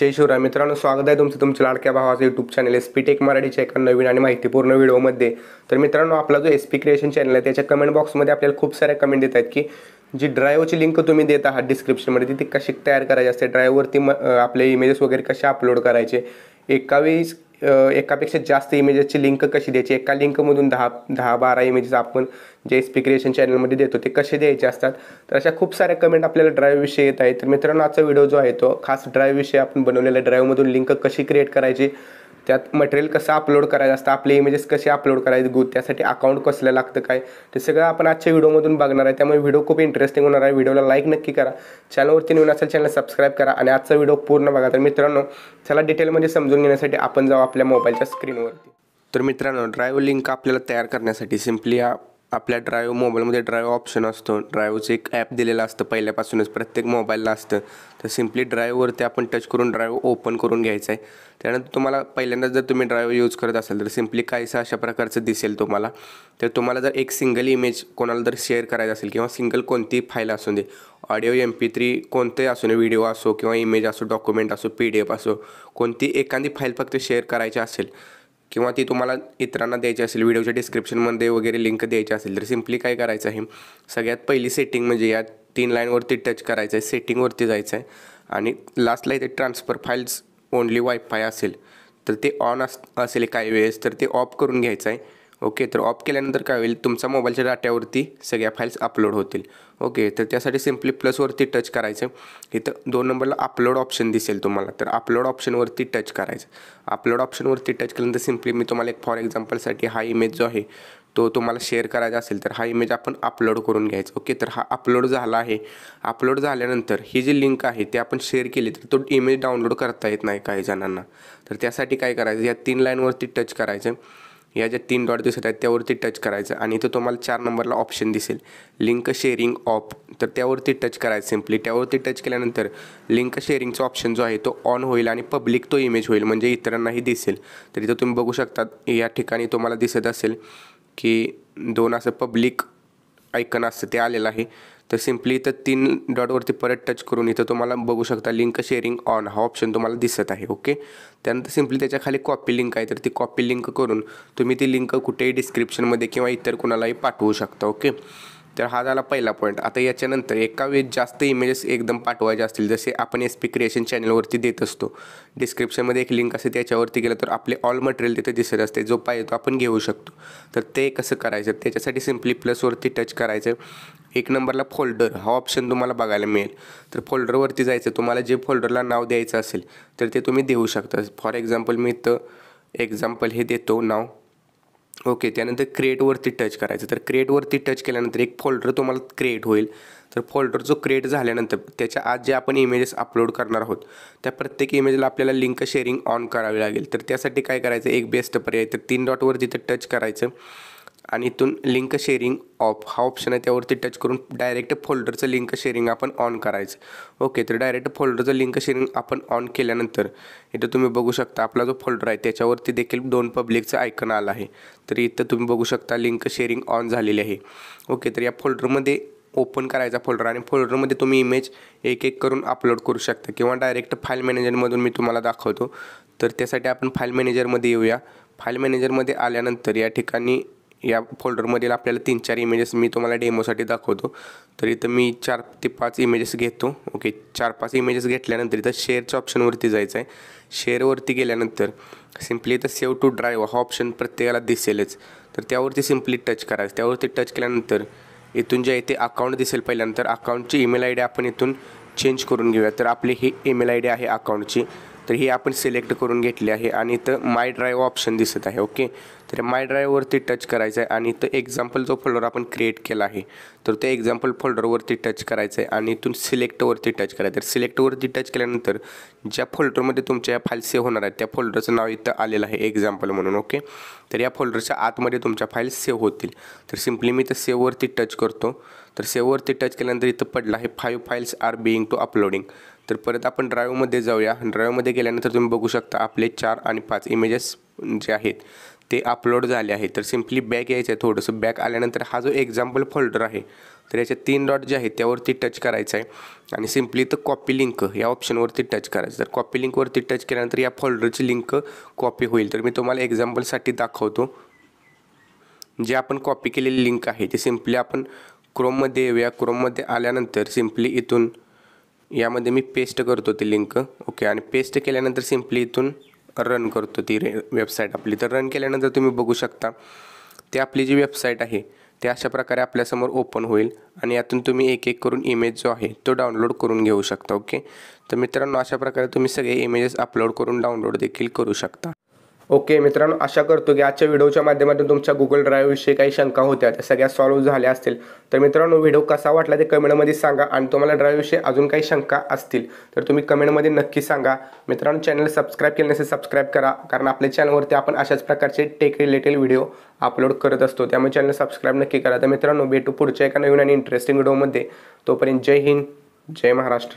जय शिवराय मित्रांनो स्वागत आहे तुमचं तुमच्या लाडक्या भावाचं YouTube channel S P tech मराठीच्या एका नवीन आणि माहितीपूर्ण व्हिडिओमध्ये तर मित्रांनो आपला जो एस पी क्रिएशन चॅनल आहे त्याच्या कमेंट बॉक्समध्ये आपल्याला खूप साऱ्या कमेंट देत आहेत की जी ड्रायव्हरची लिंक तुम्ही देत आहात डिस्क्रिप्शनमध्ये ती कशी तयार करायची असते ड्रायवरती म आपले इमेजेस वगैरे कसे अपलोड करायचे एकावीस एकापेक्षा जास्त इमेजेसची लिंक कशी द्यायची एका लिंकमधून दहा दहा बारा इमेजेस आपण जे एस पी क्रिएशन चॅनलमध्ये देतो ते कसे द्यायचे असतात तर अशा खूप साऱ्या कमेंट आपल्याला ड्राईव्हविषयी येत आहेत तर मित्रांनो आजचा व्हिडिओ जो आहे तो खास विषय आपण बनवलेला ड्राईव्हमधून लिंक कशी क्रिएट करायची त्यात मटेरियल कसं अपलोड करायचं असतं आपले इमेजेस कसे अपलोड करायचे गु त्यासाठी अकाउंट कसलं लागतं काय ते सगळं आपण आजच्या व्हिडिओमधून बघणार आहे त्यामुळे व्हिडिओ खूप इंटरेस्टिंग होणार आहे व्हिडिओला लाईक नक्की करा चॅनलवरती नवीन असेल चॅनल सबस्क्राईब करा आणि आजचा व्हिडिओ पूर्ण बघा तर मित्रांनो चला डिटेलमध्ये समजून घेण्यासाठी आपण जाऊ आपल्या मोबाईलच्या स्क्रीनवरती तर मित्रांनो ड्रायव्हर लिंक आपल्याला तयार करण्यासाठी सिम्पली हा आपल्या ड्राईव्ह मोबाईलमध्ये ड्राईव्ह ऑप्शन असतो ड्रायव्हचं एक ॲप दिलेलं असतं पहिल्यापासूनच प्रत्येक मोबाईलला असतं तर सिम्पली ड्राईव्हवरती आपण टच करून ड्राईव्ह ओपन करून घ्यायचं आहे त्यानंतर तुम्हाला पहिल्यांदा जर तुम्ही ड्राईव्ह यूज करत असाल तर सिम्पली काहीसं अशा प्रकारचं दिसेल तुम्हाला तर तुम्हाला जर एक सिंगल इमेज कोणाला जर शेअर करायचं असेल किंवा सिंगल कोणती फाईल असू दे ऑडिओ एम पी थ्री कोणतंही असू दे व्हिडिओ असो किंवा इमेज असो डॉक्युमेंट असो पी डी एफ असो कोणती एखादी फाईल फक्त शेअर करायची असेल किंवा ती तुम्हाला इतरांना द्यायची असेल व्हिडिओच्या डिस्क्रिप्शनमध्ये वगैरे लिंक द्यायची असेल तर सिम्पली काय करायचं आहे सगळ्यात पहिली सेटिंग म्हणजे या तीन लाईनवरती टच करायचं आहे सेटिंगवरती जायचं आहे आणि लास्टला इथे ट्रान्सफर फाईल्स ओनली वायफाय असेल तर ते ऑन अस असेल काही वेळेस तर ते ऑफ करून घ्यायचं आहे ओके तर ऑफ केल्यानंतर काय होईल तुमचा मोबाईलच्या डाट्यावरती सगळ्या फाईल्स अपलोड होतील ओके तर त्यासाठी सिम्पली प्लसवरती टच करायचं इथं दोन नंबरला अपलोड ऑप्शन दिसेल तुम्हाला तर अपलोड ऑप्शनवरती टच करायचं अपलोड ऑप्शनवरती टच केल्यानंतर सिम्पली मी तुम्हाला एक फॉर एक्झाम्पलसाठी हा इमेज जो आहे तो तुम्हाला शेअर करायचा असेल तर हा इमेज आपण अपलोड करून घ्यायचा ओके तर हा अपलोड झाला आहे अपलोड झाल्यानंतर ही जी लिंक आहे ते आपण शेअर केली तर तो इमेज डाउनलोड करता येत नाही काही जणांना तर त्यासाठी काय करायचं या तीन लाईनवरती टच करायचं या ज्या तीन डॉट दिसत आहेत त्यावरती टच करायचं आणि इथं तुम्हाला चार नंबरला ऑप्शन दिसेल लिंक शेअरिंग ऑफ तर त्यावरती टच करायचं सिम्पली त्यावरती टच केल्यानंतर लिंक शेअरिंगचा ऑप्शन जो आहे तो ऑन होईल आणि पब्लिक तो इमेज होईल म्हणजे इतरांनाही दिसेल तर इथं तुम्ही बघू शकता या ठिकाणी तुम्हाला दिसत असेल की दोन असं पब्लिक ऐकन असतं ते आलेलं आहे तर सिम्पली इथं तीन डॉटवरती परत टच करून इथं तुम्हाला बघू शकता लिंक शेअरिंग ऑन हा ऑप्शन तुम्हाला दिसत आहे ओके त्यानंतर सिम्पली त्याच्या खाली कॉपी लिंक आहे तर ती कॉपी लिंक करून तुम्ही ती लिंक कुठेही डिस्क्रिप्शनमध्ये किंवा इतर कुणालाही पाठवू शकता ओके तर हा झाला पहिला पॉईंट आता याच्यानंतर एका वेळेस जास्त इमेजेस एकदम पाठवायचे असतील जसे आपण एस पी क्रिएशन चॅनलवरती देत असतो डिस्क्रिप्शनमध्ये एक लिंक असते त्याच्यावरती गेलं तर आपले ऑल मटेरियल तिथे दिसत असते जो पाहिजे तो आपण घेऊ शकतो तर ते कसं करायचं त्याच्यासाठी सिम्पली प्लसवरती टच करायचं एक नंबरला फोल्डर हा ऑप्शन तुम्हाला बघायला मिळेल तर फोल्डरवरती जायचं तुम्हाला जे फोल्डरला नाव द्यायचं असेल तर ते तुम्ही देऊ शकता फॉर एक्झाम्पल मी इथं एक्झाम्पल हे देतो नाव ओके त्यानंतर क्रिएटवरती टच करायचं तर क्रिएटवरती टच केल्यानंतर एक फोल्डर तुम्हाला क्रिएट होईल तर फोल्डर जो क्रिएट झाल्यानंतर त्याच्या आज जे आपण इमेजेस अपलोड करणार आहोत त्या प्रत्येक इमेजला आपल्याला लिंक शेअरिंग ऑन करावी लागेल तर त्यासाठी काय करायचं एक बेस्ट पर्याय तर तीन डॉटवर तिथं टच करायचं आणि इथून लिंक शेअरिंग ऑफ हा ऑप्शन आहे त्यावरती टच करून डायरेक्ट फोल्डरचं लिंक शेअरिंग आपण ऑन करायचं ओके तर डायरेक्ट फोल्डरचं लिंक शेअरिंग आपण ऑन केल्यानंतर इथं तुम्ही बघू शकता आपला जो फोल्डर आहे त्याच्यावरती देखील दोन पब्लिकचं आयकन आलं आहे तर इथं तुम्ही बघू शकता लिंक शेअरिंग ऑन झालेली आहे ओके तर या फोल्डरमध्ये ओपन करायचा फोल्डर आणि फोल्डरमध्ये तुम्ही इमेज एक एक करून अपलोड करू शकता किंवा डायरेक्ट फाईल मॅनेजरमधून मी तुम्हाला दाखवतो तर त्यासाठी आपण फाईल मॅनेजरमध्ये येऊया फाईल मॅनेजरमध्ये आल्यानंतर या ठिकाणी या फोल्डरमधील आपल्याला तीन चार इमेजेस मी तुम्हाला डेमोसाठी दाखवतो तर इथं मी चार ते पाच इमेजेस घेतो ओके चार पाच इमेजेस घेतल्यानंतर इथं शेअरच्या ऑप्शनवरती जायचं आहे शेअरवरती गेल्यानंतर सिम्पली इथं सेव्ह टू ड्राईव्ह हा ऑप्शन प्रत्येकाला दिसेलच तर त्यावरती सिम्पली टच करायचं त्यावरती टच केल्यानंतर इथून जे आहे ते अकाउंट दिसेल पहिल्यानंतर अकाउंटची ईमेल आय डी आपण इथून चेंज करून घेऊया तर आपली ही ईमेल आय डी आहे अकाउंटची तर हे आपण सिलेक्ट करून घेतले आहे आणि इथं माय ड्राईव्ह ऑप्शन दिसत आहे ओके तर माय ड्राईव्हवरती टच करायचं आहे आणि इथं एक्झाम्पल जो फोल्डर आपण क्रिएट केला आहे तर त्या एक्झाम्पल फोल्डरवरती टच करायचं आहे आणि इथून सिलेक्टवरती टच करायचं तर सिलेक्टवरती टच केल्यानंतर ज्या फोल्डरमध्ये तुमच्या या फाईल सेव्ह होणार आहेत त्या फोल्डरचं नाव इथं आलेलं आहे एक्झाम्पल म्हणून ओके तर या फोल्डरच्या आतमध्ये तुमच्या फाईल सेव्ह होतील तर सिम्पली मी इथं सेव्हवरती टच करतो तर सेव्हवरती टच केल्यानंतर इथं पडलं आहे five files are being to uploading तर परत आपण ड्राईव्हमध्ये जाऊया ड्राईव्हमध्ये गेल्यानंतर तुम्ही बघू शकता आपले चार आणि पाच इमेजेस जे आहेत ते अपलोड झाले आहेत तर सिम्पली बॅक यायचं आहे थोडंसं बॅक आल्यानंतर हा जो एक्झाम्पल फोल्डर आहे तर याचे तीन डॉट जे आहेत त्यावरती टच करायचं आहे आणि सिम्पली तर कॉपी लिंक या ऑप्शनवरती टच करायचं तर कॉपी लिंकवरती टच केल्यानंतर या फोल्डरची लिंक कॉपी होईल तर मी तुम्हाला एक्झाम्पलसाठी दाखवतो जे आपण कॉपी केलेली लिंक आहे ते सिम्पली आपण क्रोममध्ये येऊया क्रोममध्ये आल्यानंतर सिम्पली इथून यामध्ये मी पेस्ट करतो ती लिंक ओके आणि पेस्ट केल्यानंतर सिम्पली इथून रन करतो ती रे वेबसाईट आपली तर रन केल्यानंतर तुम्ही बघू शकता ते आपली जी वेबसाईट आहे ते अशा प्रकारे आपल्यासमोर ओपन होईल आणि यातून तुम्ही एक एक करून इमेज जो आहे तो डाउनलोड करून घेऊ शकता ओके तर मित्रांनो अशा प्रकारे तुम्ही सगळे इमेजेस अपलोड करून डाउनलोड देखील करू शकता ओके मित्रांनो आशा करतो की आजच्या व्हिडिओच्या माध्यमातून तुमच्या गुगल विषयी काही शंका होत्या त्या सगळ्या सॉल्व्ह झाल्या असतील तर मित्रांनो व्हिडिओ कसा वाटला ते कमेंटमध्ये सांगा आणि तुम्हाला विषयी अजून काही शंका असतील तर तुम्ही कमेंटमध्ये नक्की सांगा मित्रांनो चॅनल सबस्क्राईब केले नसेल सबस्क्राईब करा कारण आपल्या चॅनलवरती आपण अशाच प्रकारचे टेक रिलेटेड व्हिडिओ अपलोड करत असतो त्यामुळे चॅनल सबस्क्राईब नक्की करा तर मित्रांनो भेटू पुढच्या एका नवीन आणि इंटरेस्टिंग व्हिडिओमध्ये तोपर्यंत जय हिंद जय महाराष्ट्र